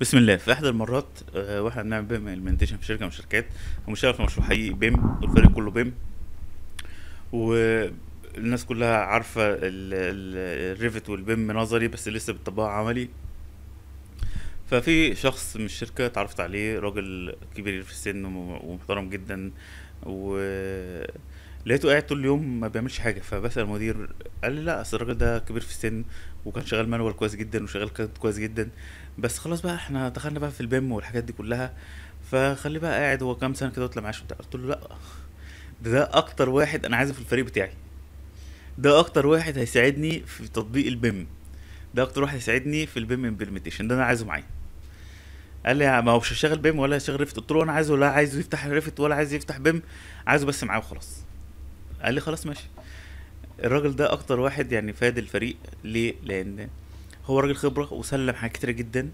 بسم الله في احد المرات آه، واحنا بنعمل بيم امبلمنتيشن في شركه من الشركات ومشتغل في مشروع حقيقي بيم والفريق كله بيم والناس كلها عارفه الريفت والبيم نظري بس لسه بتطبقها عملي ففي شخص من الشركه اتعرفت عليه راجل كبير في السن ومحترم جدا و لقيته قاعد طول اليوم ما بيعملش حاجه فبسال المدير قال لي لا اصل الراجل ده كبير في السن وكان شغال مانوال كويس جدا وشغال كويس جدا بس خلاص بقى احنا دخلنا بقى في البيم والحاجات دي كلها فخليه بقى قاعد هو كام سنه كده وطلع معاش وبتاع قلت له لا ده, ده اكتر واحد انا عايزه في الفريق بتاعي ده اكتر واحد هيساعدني في تطبيق البيم ده اكتر واحد هيساعدني في البيم امبلمنتيشن ده انا عايزه معايا قال لي ما هو مش هشتغل بيم ولا هشتغل ريفت قلت له انا عايزه لا عايزه يفتح ريفت ولا عايز يفتح بيم عايزه بس معاه وخلاص قال لي خلاص ماشي الراجل ده اكتر واحد يعني فاد الفريق ليه لان هو راجل خبره وسلم حاجات كتيره جدا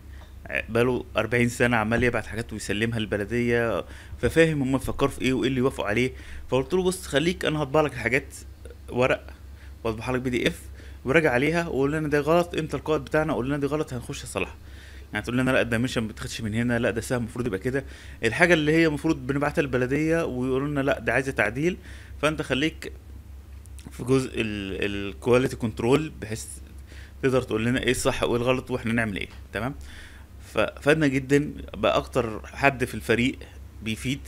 بقاله 40 سنه عمال يبعت حاجات ويسلمها البلديه ففاهم هما بيفكروا في ايه وايه اللي يوافقوا عليه فقلت له بص خليك انا هطبع لك الحاجات ورق واطبعها لك بي دي اف وراجع عليها وقول لنا ده غلط انت القائد بتاعنا قول لنا دي غلط هنخش صلاحها يعني تقول لنا لا ده مش ما بتاخدش من هنا لا ده سهم المفروض يبقى كده الحاجه اللي هي المفروض بنبعتها للبلديه ويقولوا لنا لا ده عايزه تعديل فانت خليك في جزء الكواليتي كنترول بحيث تقدر تقول لنا ايه الصح وايه الغلط واحنا نعمل ايه تمام ففادنا جدا بقى اكتر حد في الفريق بيفيد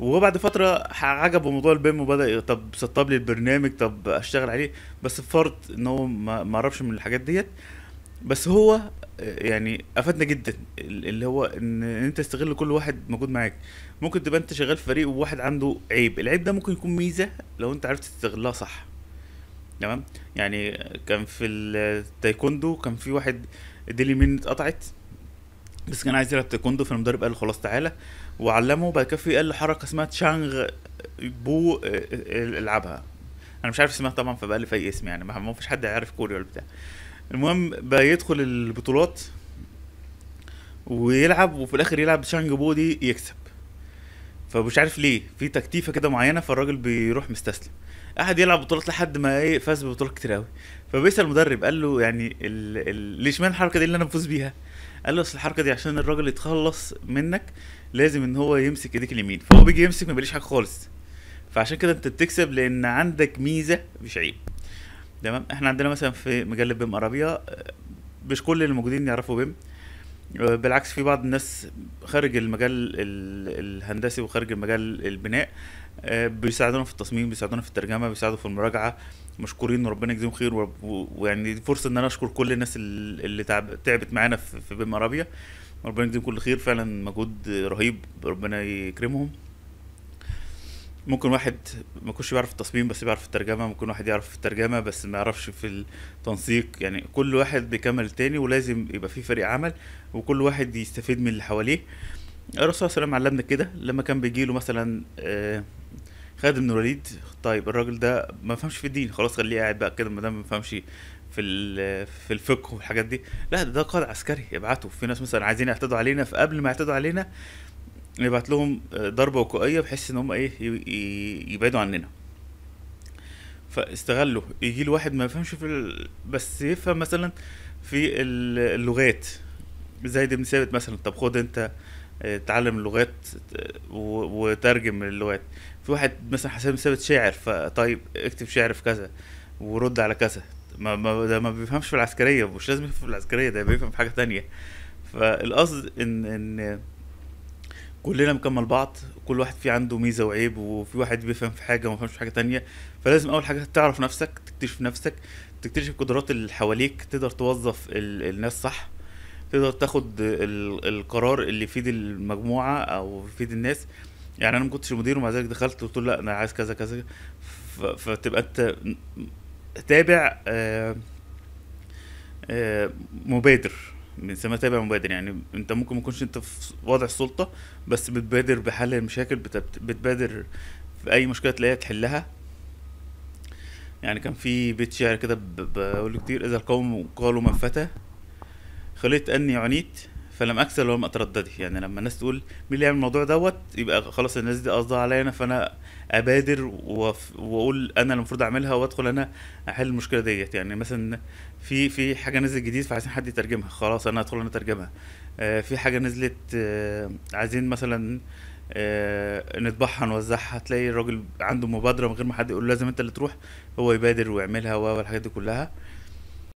وبعد فتره عجبه موضوع البيم وبدا طب سطب لي البرنامج طب اشتغل عليه بس فرض ان هو ما عرفش من الحاجات ديت بس هو يعني افادنا جدا اللي هو ان انت تستغل كل واحد موجود معاك ممكن تبقى انت شغال في فريق وواحد عنده عيب العيب ده ممكن يكون ميزه لو انت عرفت تستغلها صح تمام يعني كان في التايكوندو كان في واحد ديلي من اتقطعت بس كان عايز يلعب تايكوندو فالمدرب قال له خلاص تعالى وعلمه بعد كده في قال له حركه اسمها تشانغ بو العبها انا مش عارف اسمها طبعا فبقى لي في اي اسم يعني ما فيش حد يعرف كوري ولا بتاع المهم بقى يدخل البطولات ويلعب وفي الاخر يلعب تشانغ بو دي يكسب فمش عارف ليه في تكتيفه كده معينه فالراجل بيروح مستسلم قعد يلعب بطولات لحد ما ايه فاز ببطولات كتير قوي فبيسال المدرب قال له يعني ال... ال... ليش مان الحركه دي اللي انا بفوز بيها قال له اصل الحركه دي عشان الراجل يتخلص منك لازم ان هو يمسك ايديك اليمين فهو بيجي يمسك ما بيليش حاجه خالص فعشان كده انت بتكسب لان عندك ميزه مش عيب تمام احنا عندنا مثلا في مجله بيم عربيه آه، مش كل اللي موجودين يعرفوا بيم آه، بالعكس في بعض الناس خارج المجال الهندسي وخارج المجال البناء آه، بيساعدونا في التصميم بيساعدونا في الترجمه بيساعدوا في المراجعه مشكورين وربنا يجزيهم خير ويعني فرصه ان انا اشكر كل الناس اللي تعبت معانا في بما ربنا يجزيهم كل خير فعلا مجهود رهيب ربنا يكرمهم ممكن واحد ما يكونش بيعرف التصميم بس بيعرف الترجمه ممكن واحد يعرف في الترجمه بس ما يعرفش في التنسيق يعني كل واحد بيكمل التاني ولازم يبقى في فريق عمل وكل واحد يستفيد من اللي حواليه الرسول صلى الله عليه وسلم علمنا كده لما كان بيجي له مثلا آه، خالد خادم بن الوليد طيب الراجل ده ما فهمش في الدين خلاص خليه قاعد بقى كده ما دام ما فهمش في في الفقه والحاجات دي لا ده قائد عسكري ابعته في ناس مثلا عايزين يعتدوا علينا فقبل ما يعتدوا علينا نبعت لهم ضربه وقائيه بحيث ان هم ايه يبعدوا عننا فاستغلوا يجي واحد ما يفهمش في ال... بس يفهم مثلا في اللغات زيد بن ثابت مثلا طب خد انت اتعلم آه، اللغات آه، وترجم اللغات في واحد مثلا حسين ثابت شاعر فطيب اكتب شعر في كذا ورد على كذا ما ما ده ما بيفهمش في العسكريه مش لازم يفهم في العسكريه ده بيفهم في حاجه تانية فالقصد ان ان كلنا مكمل بعض كل واحد في عنده ميزه وعيب وفي واحد بيفهم في حاجه وما بيفهمش في حاجه تانية فلازم اول حاجه تعرف نفسك تكتشف نفسك تكتشف قدرات اللي حواليك تقدر توظف ال... الناس صح تقدر تاخد ال... القرار اللي يفيد المجموعه او يفيد الناس يعني انا ما كنتش مدير ومع ذلك دخلت وقلت له لا انا عايز كذا كذا ف... فتبقى انت تابع آ... آه، آ... آه، مبادر بنسميها تابع مبادر يعني انت ممكن ما تكونش انت في وضع السلطه بس بتبادر بحل المشاكل بتبادر في اي مشكله تلاقيها تحلها يعني كان في بيت شعر كده بقوله كتير اذا القوم قالوا من فتى خليت اني عنيت فلم اكسل ولم اتردد يعني لما الناس تقول مين اللي يعمل الموضوع دوت يبقى خلاص الناس دي قصدها عليا انا فانا ابادر واقول انا اللي المفروض اعملها وادخل انا احل المشكله ديت يعني مثلا في في حاجه نزلت جديد فعايزين حد يترجمها خلاص انا هدخل انا اترجمها آه، في حاجه نزلت آه، عايزين مثلا آه، نطبعها نوزعها تلاقي الراجل عنده مبادره من غير ما حد يقول لازم انت اللي تروح هو يبادر ويعملها والحاجات دي كلها